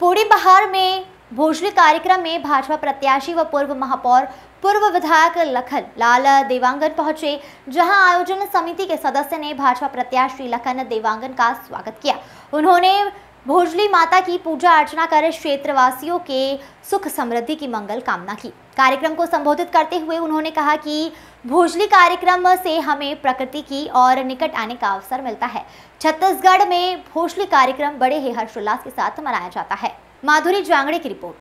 पूरी बहार में भोजली कार्यक्रम में भाजपा प्रत्याशी व पूर्व महापौर पूर्व विधायक लखन लाल देवांगन पहुंचे जहां आयोजन समिति के सदस्य ने भाजपा प्रत्याशी लखन देवांगन का स्वागत किया उन्होंने भोजली माता की पूजा अर्चना कर क्षेत्रवासियों के सुख समृद्धि की मंगल कामना की कार्यक्रम को संबोधित करते हुए उन्होंने कहा कि भोजली कार्यक्रम से हमें प्रकृति की और निकट आने का अवसर मिलता है छत्तीसगढ़ में भोजली कार्यक्रम बड़े ही हर्षोल्लास के साथ मनाया जाता है माधुरी जांगड़े की रिपोर्ट